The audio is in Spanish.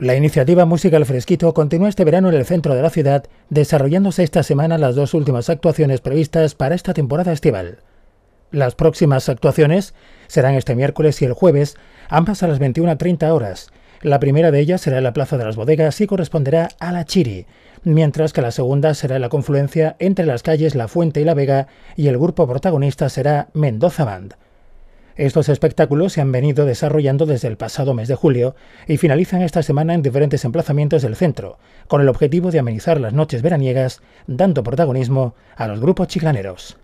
La iniciativa Música al Fresquito continúa este verano en el centro de la ciudad, desarrollándose esta semana las dos últimas actuaciones previstas para esta temporada estival. Las próximas actuaciones serán este miércoles y el jueves, ambas a las 21.30 horas. La primera de ellas será en la Plaza de las Bodegas y corresponderá a La Chiri, mientras que la segunda será en la confluencia entre las calles La Fuente y La Vega y el grupo protagonista será Mendoza Band. Estos espectáculos se han venido desarrollando desde el pasado mes de julio y finalizan esta semana en diferentes emplazamientos del centro, con el objetivo de amenizar las noches veraniegas, dando protagonismo a los grupos chiclaneros.